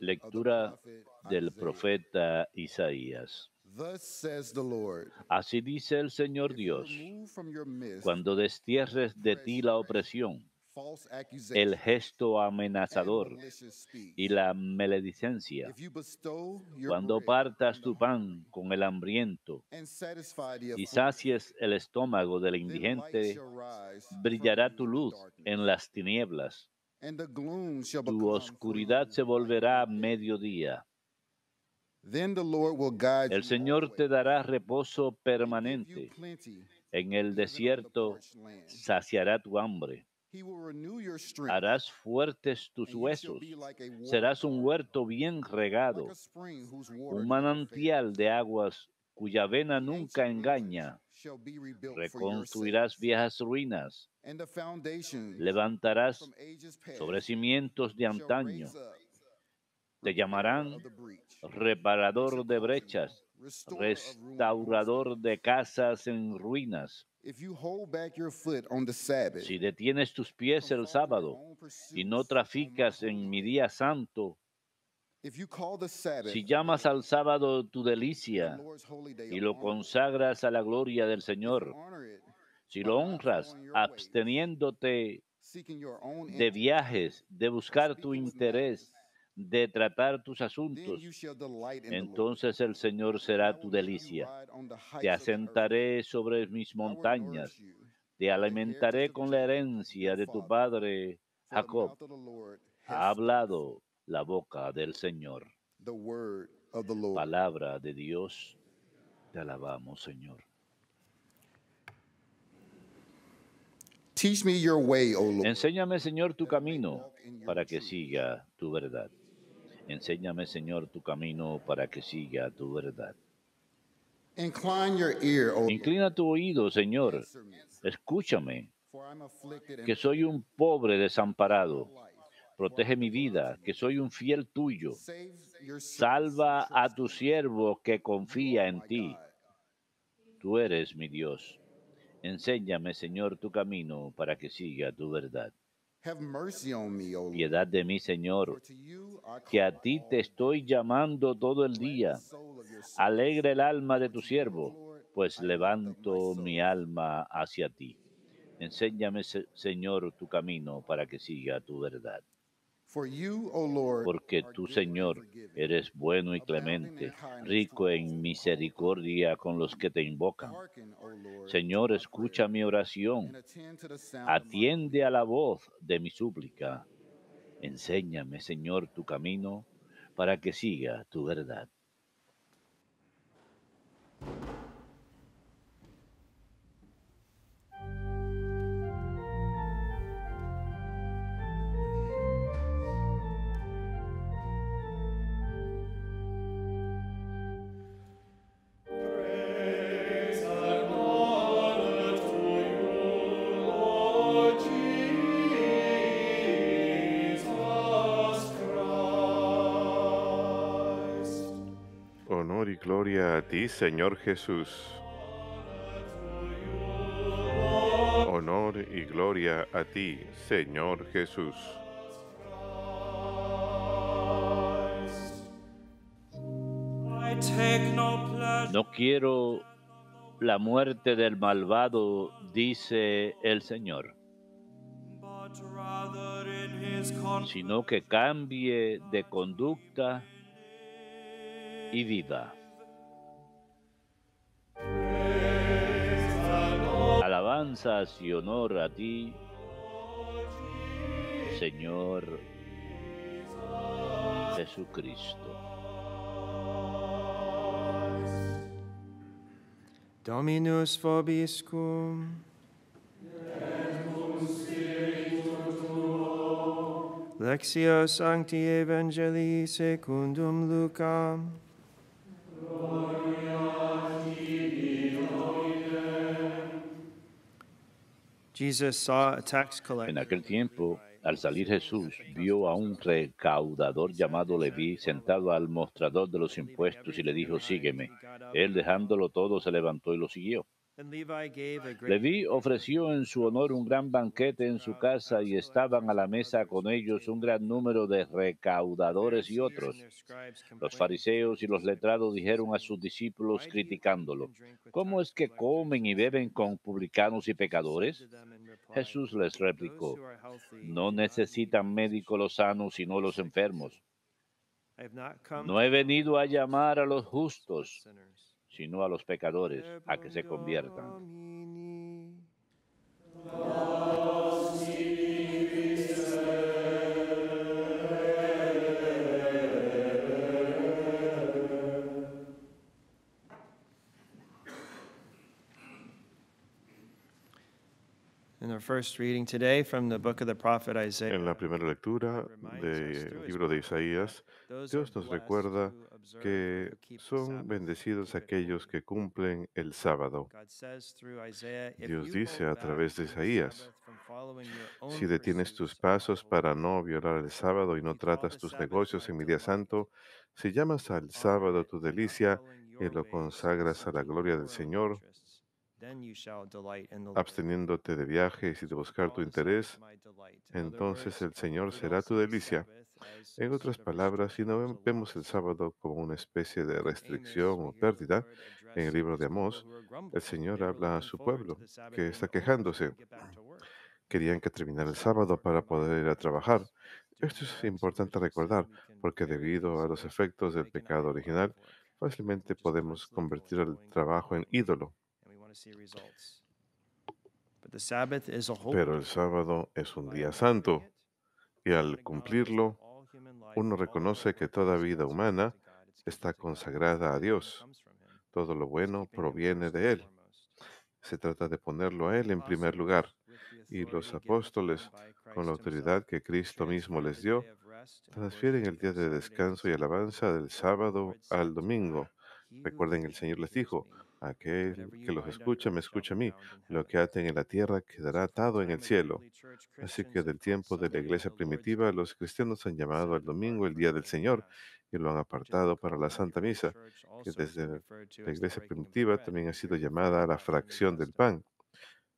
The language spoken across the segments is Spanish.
Lectura del profeta Isaías. Así dice el Señor Dios, cuando destierres de ti la opresión, el gesto amenazador y la maledicencia, cuando partas tu pan con el hambriento y sacies el estómago del indigente, brillará tu luz en las tinieblas tu oscuridad se volverá mediodía. El Señor te dará reposo permanente. En el desierto saciará tu hambre. Harás fuertes tus huesos. Serás un huerto bien regado, un manantial de aguas cuya vena nunca engaña reconstruirás viejas ruinas, levantarás sobre cimientos de antaño, te llamarán reparador de brechas, restaurador de casas en ruinas. Si detienes tus pies el sábado y no traficas en mi día santo, si llamas al sábado tu delicia y lo consagras a la gloria del Señor, si lo honras absteniéndote de viajes, de buscar tu interés, de tratar tus asuntos, entonces el Señor será tu delicia. Te asentaré sobre mis montañas, te alimentaré con la herencia de tu padre Jacob. Ha hablado la boca del Señor. Palabra de Dios, te alabamos, Señor. Teach me your way, Lord. Enséñame, Señor, tu camino para que siga tu verdad. Enséñame, Señor, tu camino para que siga tu verdad. Inclina tu oído, Señor. Escúchame, que soy un pobre desamparado protege mi vida, que soy un fiel tuyo. Salva a tu siervo que confía en ti. Tú eres mi Dios. Enséñame, Señor, tu camino para que siga tu verdad. Piedad de mí, Señor, que a ti te estoy llamando todo el día. Alegre el alma de tu siervo, pues levanto mi alma hacia ti. Enséñame, Señor, tu camino para que siga tu verdad. Porque tú, Señor, eres bueno y clemente, rico en misericordia con los que te invocan. Señor, escucha mi oración. Atiende a la voz de mi súplica. Enséñame, Señor, tu camino para que siga tu verdad. Honor y gloria a ti, Señor Jesús. Honor y gloria a ti, Señor Jesús. No quiero la muerte del malvado, dice el Señor, sino que cambie de conducta y vida. Alabanzas y honor a ti, Señor Jesucristo. Dominus Fobiscum, Lectio Sancti Evangelii Secundum Lucam. En aquel tiempo, al salir Jesús, vio a un recaudador llamado Leví sentado al mostrador de los impuestos y le dijo, sígueme. Él dejándolo todo se levantó y lo siguió. Leví ofreció en su honor un gran banquete en su casa y estaban a la mesa con ellos un gran número de recaudadores y otros. Los fariseos y los letrados dijeron a sus discípulos criticándolo, ¿cómo es que comen y beben con publicanos y pecadores? Jesús les replicó, no necesitan médicos los sanos sino los enfermos. No he venido a llamar a los justos, sino a los pecadores a que se conviertan. en la primera lectura del libro de Isaías, Dios nos recuerda que son bendecidos aquellos que cumplen el sábado. Dios dice a través de Isaías, si detienes tus pasos para no violar el sábado y no tratas tus negocios en mi día santo, si llamas al sábado tu delicia y lo consagras a la gloria del Señor, absteniéndote de viajes y de buscar tu interés, entonces el Señor será tu delicia. En otras palabras, si no vemos el sábado como una especie de restricción o pérdida, en el libro de Amós, el Señor habla a su pueblo, que está quejándose. Querían que terminara el sábado para poder ir a trabajar. Esto es importante recordar, porque debido a los efectos del pecado original, fácilmente podemos convertir el trabajo en ídolo. Pero el sábado es un día santo y al cumplirlo, uno reconoce que toda vida humana está consagrada a Dios. Todo lo bueno proviene de Él. Se trata de ponerlo a Él en primer lugar. Y los apóstoles, con la autoridad que Cristo mismo les dio, transfieren el día de descanso y alabanza del sábado al domingo. Recuerden, el Señor les dijo, Aquel que los escucha me escucha a mí. Lo que aten en la tierra quedará atado en el cielo. Así que del tiempo de la iglesia primitiva, los cristianos han llamado al domingo el día del Señor y lo han apartado para la Santa Misa, que desde la iglesia primitiva también ha sido llamada la fracción del pan.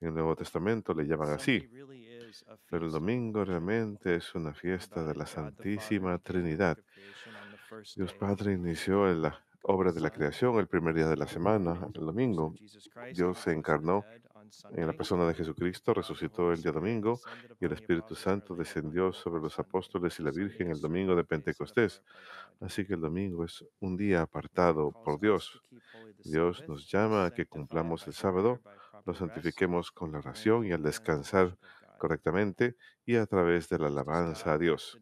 En el Nuevo Testamento le llaman así. Pero el domingo realmente es una fiesta de la Santísima Trinidad. Dios Padre inició la, obra de la creación, el primer día de la semana, el domingo. Dios se encarnó en la persona de Jesucristo, resucitó el día domingo y el Espíritu Santo descendió sobre los apóstoles y la Virgen el domingo de Pentecostés. Así que el domingo es un día apartado por Dios. Dios nos llama a que cumplamos el sábado, lo santifiquemos con la oración y al descansar correctamente y a través de la alabanza a Dios.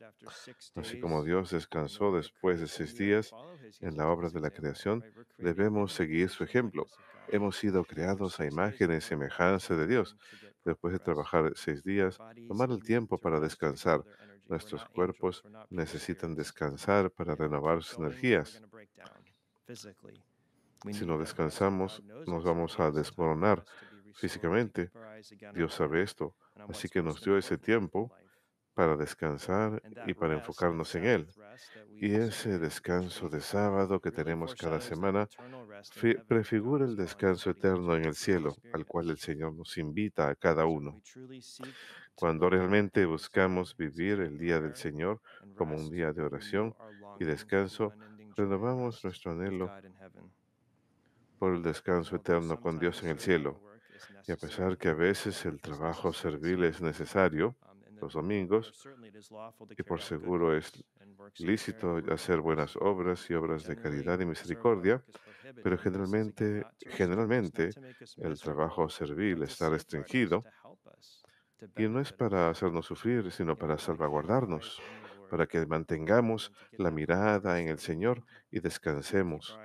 Así como Dios descansó después de seis días en la obra de la creación, debemos seguir su ejemplo. Hemos sido creados a imagen y semejanza de Dios. Después de trabajar seis días, tomar el tiempo para descansar. Nuestros cuerpos necesitan descansar para renovar sus energías. Si no descansamos, nos vamos a desmoronar físicamente. Dios sabe esto. Así que nos dio ese tiempo para descansar y para enfocarnos en Él. Y ese descanso de sábado que tenemos cada semana prefigura el descanso eterno en el cielo, al cual el Señor nos invita a cada uno. Cuando realmente buscamos vivir el día del Señor como un día de oración y descanso, renovamos nuestro anhelo por el descanso eterno con Dios en el cielo. Y a pesar que a veces el trabajo servil es necesario, los domingos, y por seguro es lícito hacer buenas obras y obras de caridad y misericordia, pero generalmente, generalmente el trabajo servil está restringido y no es para hacernos sufrir, sino para salvaguardarnos para que mantengamos la mirada en el Señor y descansemos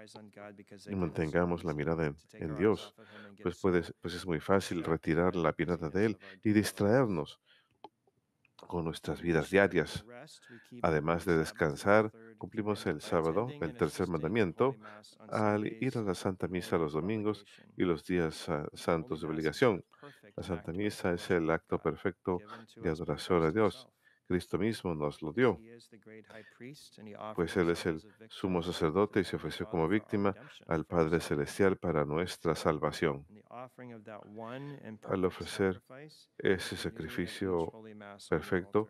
y mantengamos la mirada en, Dios, pues, pues es muy fácil retirar la mirada de Él y distraernos con nuestras vidas diarias. Además de descansar, cumplimos el sábado, el tercer mandamiento, al ir a la Santa Misa los domingos y los días santos de obligación. La Santa Misa es el acto perfecto de adoración a Dios Cristo mismo nos lo dio, pues Él es el sumo sacerdote y se ofreció como víctima al Padre Celestial para nuestra salvación. Al ofrecer ese sacrificio perfecto,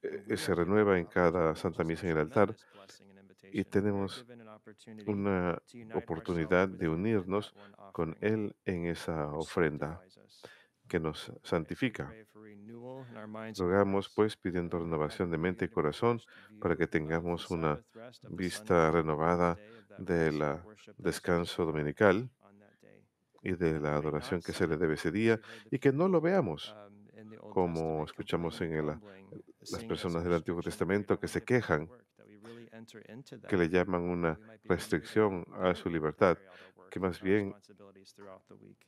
e-, e-, se renueva en cada Santa Misa en el altar y tenemos una oportunidad de unirnos con Él en esa ofrenda que nos santifica. Rogamos pues pidiendo renovación de mente y corazón para que tengamos una vista renovada del descanso dominical y de la adoración que se le debe ese día y que no lo veamos um, como escuchamos en el, las personas del Antiguo Testamento que se quejan que le llaman una restricción a su libertad, que más bien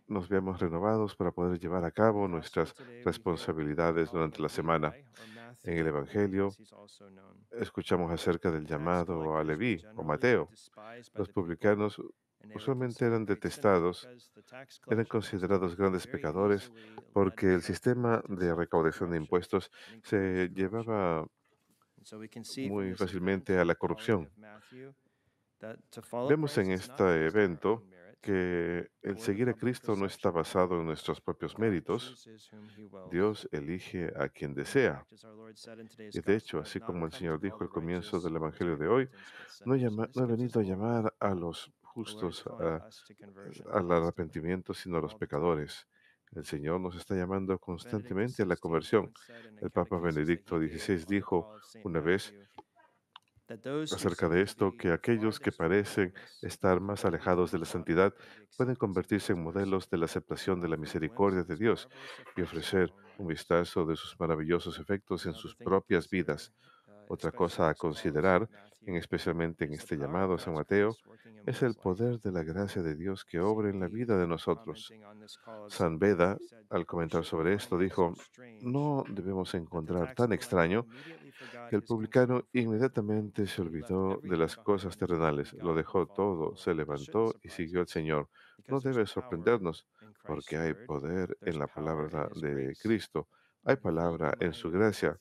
nos veamos renovados para poder llevar a cabo nuestras responsabilidades durante la semana. En el Evangelio escuchamos acerca del llamado a Leví o Mateo. Los publicanos usualmente eran detestados, eran considerados grandes pecadores porque el sistema de recaudación de impuestos se llevaba muy fácilmente a la corrupción. Vemos en este evento que el seguir a Cristo no está basado en nuestros propios méritos. Dios elige a quien desea. Y de hecho, así como el Señor dijo al comienzo del Evangelio de hoy, no, he venido a llamar a los justos al arrepentimiento, sino a los pecadores. El Señor nos está llamando constantemente a la conversión. El Papa Benedicto XVI dijo una vez acerca de esto que aquellos que parecen estar más alejados de la santidad pueden convertirse en modelos de la aceptación de la misericordia de Dios y ofrecer un vistazo de sus maravillosos efectos en sus propias vidas. Otra cosa a considerar especialmente en este llamado a San Mateo, es el poder de la gracia de Dios que obra en la vida de nosotros. San Beda, al comentar sobre esto, dijo, no debemos encontrar tan extraño que el publicano inmediatamente se olvidó de las cosas terrenales, lo dejó todo, se levantó y siguió al Señor. No debe sorprendernos, porque hay poder en la palabra de Cristo hay palabra en su gracia.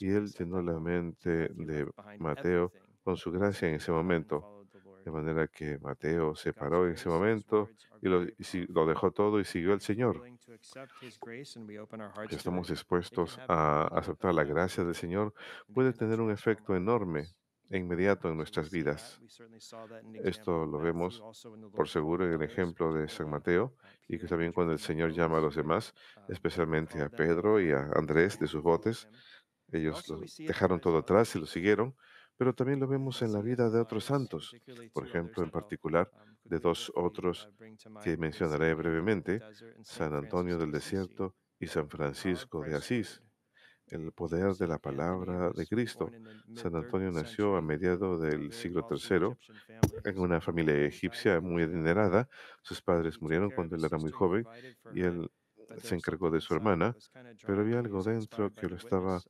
Y él llenó la mente de Mateo con su gracia en ese momento. De manera que Mateo se paró en ese momento y lo, dejó todo y siguió al Señor. estamos dispuestos a aceptar la gracia del Señor, puede tener un efecto enorme e inmediato en nuestras vidas. Esto lo vemos por seguro en el ejemplo de San Mateo y que también cuando el Señor llama a los demás, especialmente a Pedro y a Andrés de sus botes, ellos dejaron todo atrás y lo siguieron pero también lo vemos en la vida de otros santos, por ejemplo, en particular de dos otros que mencionaré brevemente, San Antonio del Desierto y San Francisco de Asís. El poder de la palabra de Cristo. San Antonio nació a mediados del siglo III en una familia egipcia muy adinerada. Sus padres murieron cuando él era muy joven y él se encargó de su hermana, pero había algo dentro que lo estaba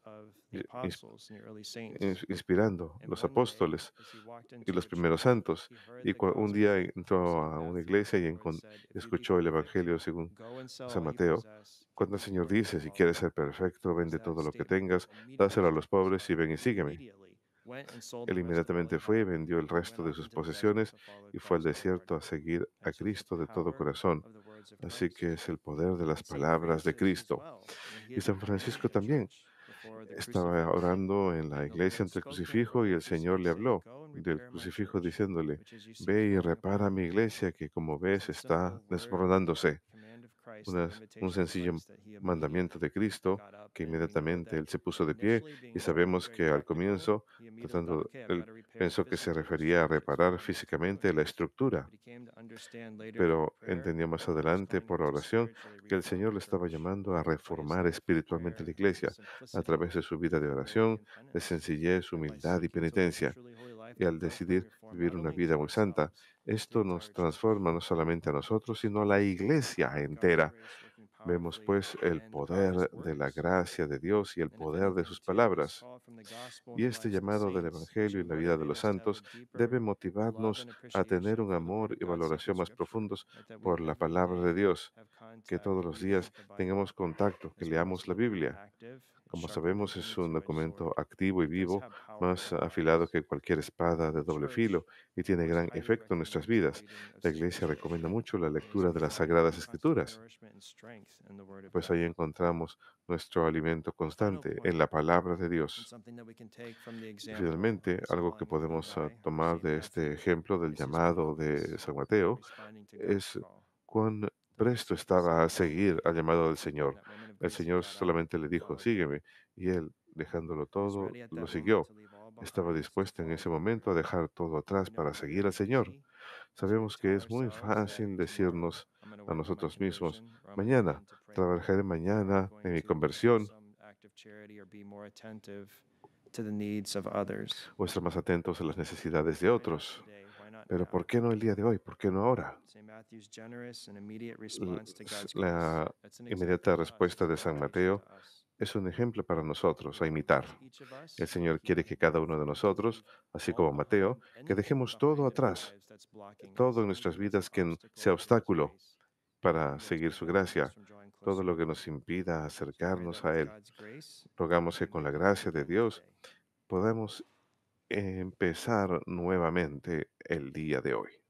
inspirando, los apóstoles y los primeros santos. Y un día entró a una iglesia y escuchó el Evangelio según San Mateo. Cuando el Señor dice, si quieres ser perfecto, vende todo lo que tengas, dáselo a los pobres y ven y sígueme. Él inmediatamente fue y vendió el resto de sus posesiones y fue al desierto a seguir a Cristo de todo corazón. Así que es el poder de las palabras de Cristo. Y San Francisco también estaba orando en la iglesia entre el crucifijo y el Señor le habló del crucifijo diciéndole, ve y repara mi iglesia que como ves está desbordándose un sencillo mandamiento de Cristo, que inmediatamente él se puso de pie y sabemos que al comienzo, tratando, él pensó que se refería a reparar físicamente la estructura, pero entendió más adelante por oración que el Señor le estaba llamando a reformar espiritualmente la iglesia a través de su vida de oración, de sencillez, humildad y penitencia y al decidir vivir una vida muy santa. Esto nos transforma no solamente a nosotros, sino a la iglesia entera. Vemos pues el poder de la gracia de Dios y el poder de sus palabras. Y este llamado del Evangelio y la vida de los santos debe motivarnos a tener un amor y valoración más profundos por la palabra de Dios, que todos los días tengamos contacto, que leamos la Biblia. Como sabemos, es un documento activo y vivo, más afilado que cualquier espada de doble filo y tiene gran efecto en nuestras vidas. La Iglesia recomienda mucho la lectura de las Sagradas Escrituras, pues ahí encontramos nuestro alimento constante en la palabra de Dios. Finalmente, algo que podemos ah, tomar de este ejemplo del llamado de San Mateo es cuán presto estaba a seguir al llamado del Señor. El Señor solamente le dijo, sígueme, y él, dejándolo todo, lo siguió estaba dispuesta en ese momento a dejar todo atrás para seguir al Señor. Sabemos que es muy fácil decirnos a nosotros mismos, mañana, trabajaré mañana en mi conversión o estar más atentos a las necesidades de otros. Pero ¿por qué no el día de hoy? ¿Por qué no ahora? La inmediata respuesta de San Mateo es un ejemplo para nosotros a imitar. El Señor quiere que cada uno de nosotros, así como Mateo, que dejemos todo atrás, todo en nuestras vidas que sea obstáculo para seguir su gracia, todo lo que nos impida acercarnos a Él. Rogamos que con la gracia de Dios podamos empezar nuevamente el día de hoy.